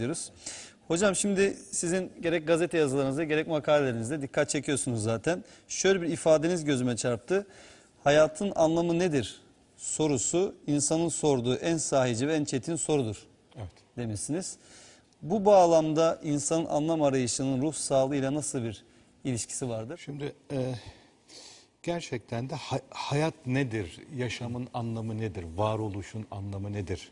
diyoruz. Hocam şimdi sizin gerek gazete yazılarınızda gerek makalelerinizde dikkat çekiyorsunuz zaten. Şöyle bir ifadeniz gözüme çarptı. Hayatın anlamı nedir sorusu insanın sorduğu en sahici ve en çetin sorudur evet. demişsiniz. Bu bağlamda insanın anlam arayışının ruh sağlığıyla nasıl bir ilişkisi vardır? Şimdi e, gerçekten de hay hayat nedir, yaşamın anlamı nedir, varoluşun anlamı nedir?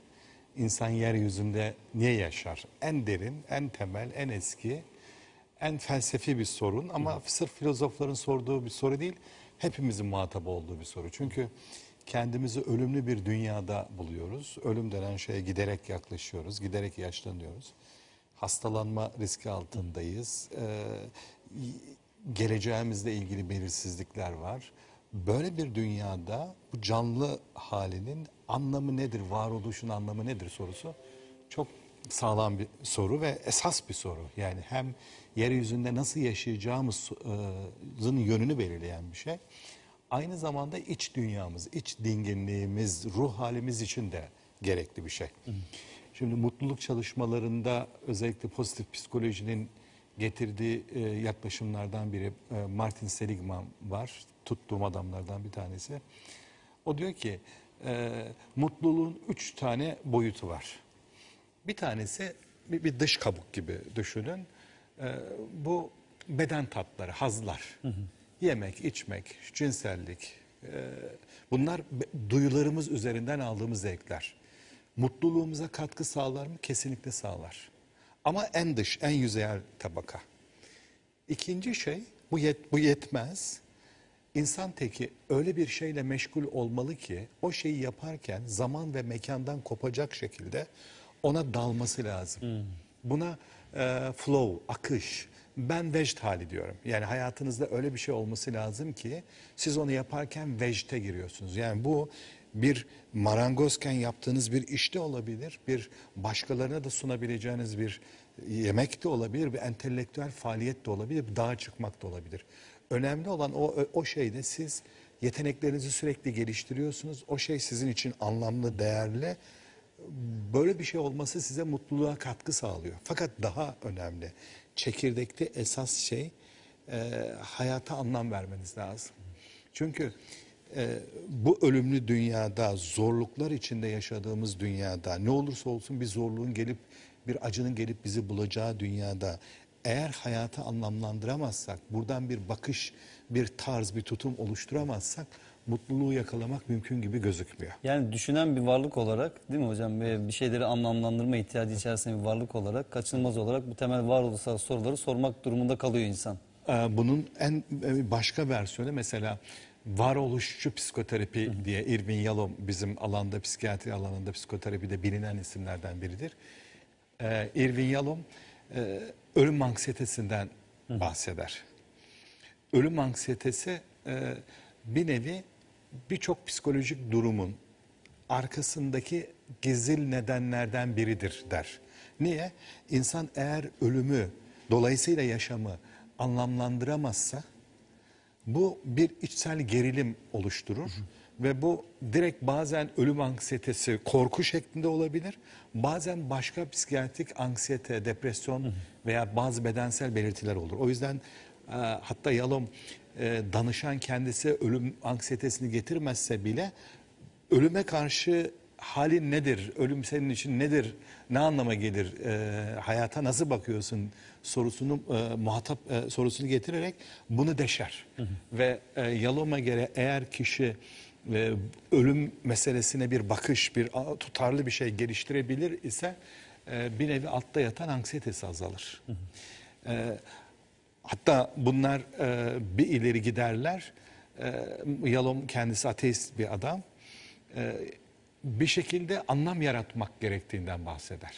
insan yeryüzünde niye yaşar? En derin, en temel, en eski, en felsefi bir sorun ama Hı. sırf filozofların sorduğu bir soru değil, hepimizin muhatabı olduğu bir soru. Çünkü kendimizi ölümlü bir dünyada buluyoruz. Ölüm denen şeye giderek yaklaşıyoruz, giderek yaşlanıyoruz. Hastalanma riski altındayız. Ee, geleceğimizle ilgili belirsizlikler var. Böyle bir dünyada bu canlı halinin anlamı nedir, varoluşun anlamı nedir sorusu çok sağlam bir soru ve esas bir soru. Yani hem yeryüzünde nasıl yaşayacağımızın e, yönünü belirleyen bir şey. Aynı zamanda iç dünyamız, iç dinginliğimiz, ruh halimiz için de gerekli bir şey. Şimdi mutluluk çalışmalarında özellikle pozitif psikolojinin getirdiği e, yaklaşımlardan biri e, Martin Seligman var tuttuğum adamlardan bir tanesi. O diyor ki e, mutluluğun üç tane boyutu var. Bir tanesi bir, bir dış kabuk gibi düşünün. E, bu beden tatları, hazlar. Hı hı. Yemek, içmek, cinsellik. E, bunlar duyularımız üzerinden aldığımız zevkler. Mutluluğumuza katkı sağlar mı? Kesinlikle sağlar. Ama en dış, en yüzeyel tabaka. İkinci şey, bu, yet, bu yetmez. İnsan teki öyle bir şeyle meşgul olmalı ki o şeyi yaparken zaman ve mekandan kopacak şekilde ona dalması lazım. Hmm. Buna e, flow, akış, ben vecd hali diyorum. Yani hayatınızda öyle bir şey olması lazım ki siz onu yaparken vecde giriyorsunuz. Yani bu bir marangozken yaptığınız bir işte olabilir, bir başkalarına da sunabileceğiniz bir yemek de olabilir, bir entelektüel faaliyet de olabilir, bir dağa çıkmak da olabilir. Önemli olan o, o şeyde siz yeteneklerinizi sürekli geliştiriyorsunuz. O şey sizin için anlamlı, değerli. Böyle bir şey olması size mutluluğa katkı sağlıyor. Fakat daha önemli çekirdekte esas şey e, hayata anlam vermeniz lazım. Çünkü e, bu ölümlü dünyada, zorluklar içinde yaşadığımız dünyada, ne olursa olsun bir zorluğun gelip, bir acının gelip bizi bulacağı dünyada eğer hayatı anlamlandıramazsak, buradan bir bakış, bir tarz, bir tutum oluşturamazsak mutluluğu yakalamak mümkün gibi gözükmüyor. Yani düşünen bir varlık olarak değil mi hocam bir şeyleri anlamlandırma ihtiyacı içerisinde bir varlık olarak kaçınılmaz olarak bu temel varoluşsal soruları sormak durumunda kalıyor insan. Ee, bunun en e, başka versiyonu mesela varoluşçu psikoterapi diye Irving Yalom bizim alanda psikiyatri alanında psikoterapide bilinen isimlerden biridir. Ee, Irving Yalom e, ölüm anksiyetesinden bahseder. Ölüm anksiyetesi e, bir nevi birçok psikolojik durumun arkasındaki gizil nedenlerden biridir der. Niye? İnsan eğer ölümü, dolayısıyla yaşamı anlamlandıramazsa bu bir içsel gerilim oluşturur. hı. Ve bu direkt bazen ölüm anksiyetesi, korku şeklinde olabilir. Bazen başka psikiyatrik anksiyete, depresyon veya bazı bedensel belirtiler olur. O yüzden e, hatta yalım e, danışan kendisi ölüm anksiyetesini getirmezse bile ölüme karşı halin nedir, ölüm senin için nedir, ne anlama gelir, e, hayata nasıl bakıyorsun sorusunu e, muhatap e, sorusunu getirerek bunu deşer. Hı hı. Ve e, Yalom'a göre eğer kişi e, ölüm meselesine bir bakış, bir tutarlı bir şey geliştirebilir ise e, bir nevi altta yatan anksiyetesi azalır. E, hatta bunlar e, bir ileri giderler. E, Yalom kendisi ateist bir adam. E, bir şekilde anlam yaratmak gerektiğinden bahseder.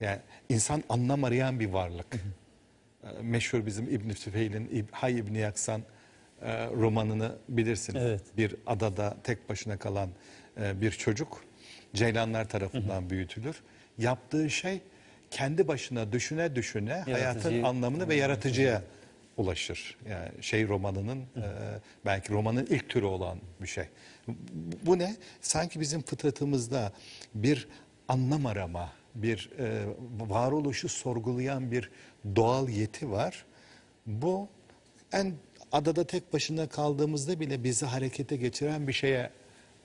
Yani insan anlam arayan bir varlık. E, meşhur bizim İbn-i Tüfeil'in, Hay İbn-i Yaksan e, romanını bilirsiniz. Evet. Bir adada tek başına kalan e, bir çocuk ceylanlar tarafından Hı -hı. büyütülür. Yaptığı şey kendi başına düşüne düşüne Yaratıcı, hayatın anlamını hı. ve yaratıcıya ulaşır. Yani şey romanının e, belki romanın ilk türü olan bir şey. Bu ne? Sanki bizim fıtratımızda bir anlam arama, bir e, varoluşu sorgulayan bir doğal yeti var. Bu en adada tek başına kaldığımızda bile bizi harekete geçiren bir şeye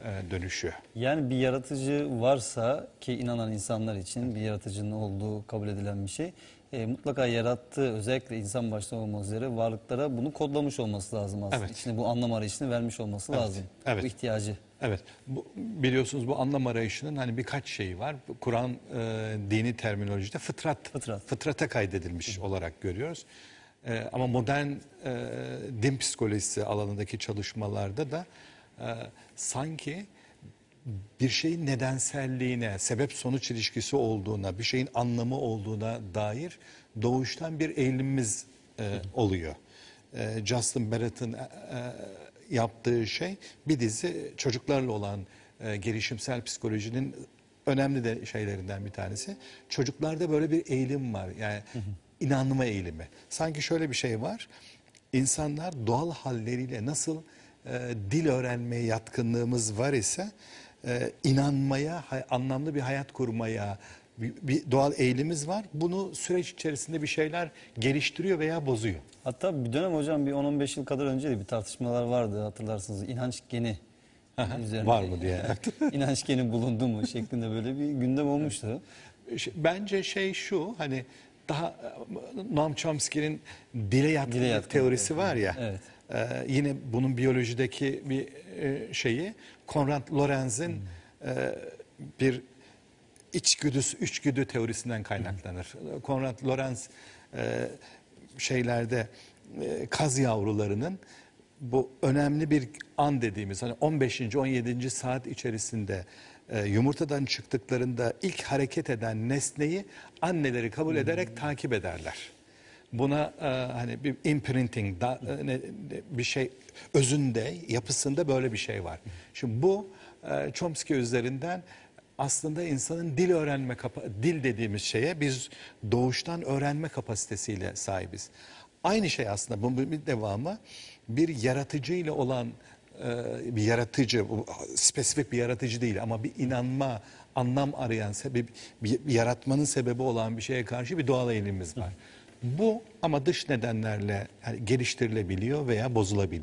e, dönüşüyor. Yani bir yaratıcı varsa ki inanan insanlar için bir yaratıcının olduğu kabul edilen bir şey. E, mutlaka yarattığı özellikle insan başta olmak üzere varlıklara bunu kodlamış olması lazım aslında. Evet. İçine bu anlam arayışını vermiş olması evet. lazım. Evet. Bu ihtiyacı. Evet. Bu, biliyorsunuz bu anlam arayışının hani birkaç şeyi var. Kur'an e, dini terminolojide fıtrat, fıtrat. fıtrata kaydedilmiş Hı. olarak görüyoruz. E, ama modern e, din psikolojisi alanındaki çalışmalarda da e, sanki bir şeyin nedenselliğine, sebep sonuç ilişkisi olduğuna, bir şeyin anlamı olduğuna dair doğuştan bir eğilimimiz e, oluyor. E, Justin Barrett'ın e, e, yaptığı şey bir dizi çocuklarla olan e, gelişimsel psikolojinin önemli de şeylerinden bir tanesi. Çocuklarda böyle bir eğilim var. Yani hı hı inanma eğilimi. Sanki şöyle bir şey var. İnsanlar doğal halleriyle nasıl e, dil öğrenmeye yatkınlığımız var ise e, inanmaya, hay, anlamlı bir hayat kurmaya bir, bir doğal eğilimiz var. Bunu süreç içerisinde bir şeyler geliştiriyor veya bozuyor. Hatta bir dönem hocam bir 10-15 yıl kadar önce de bir tartışmalar vardı hatırlarsınız. İnanç geni üzerine. var mı diye. inanç geni bulundu mu şeklinde böyle bir gündem olmuştu. Bence şey şu hani daha e, Noam Chomsky'nin dile yatkınlık teorisi var ya. Evet. E, yine bunun biyolojideki bir e, şeyi Konrad Lorenz'in hmm. e, bir içgüdüs, üçgüdü teorisinden kaynaklanır. Hmm. E, Konrad Lorenz e, şeylerde e, kaz yavrularının bu önemli bir an dediğimiz hani 15. 17. saat içerisinde e, yumurtadan çıktıklarında ilk hareket eden nesneyi anneleri kabul hmm. ederek hmm. takip ederler. Buna e, hani bir imprinting da, e, bir şey özünde yapısında böyle bir şey var. Şimdi bu e, Chomsky üzerinden aslında insanın dil öğrenme dil dediğimiz şeye biz doğuştan öğrenme kapasitesiyle sahibiz. Aynı şey aslında bunun bir devamı bir yaratıcıyla olan e, bir yaratıcı, spesifik bir yaratıcı değil ama bir inanma, anlam arayan sebebi bir yaratmanın sebebi olan bir şeye karşı bir doğal eğilimimiz var. Bu ama dış nedenlerle geliştirilebiliyor veya bozulabiliyor.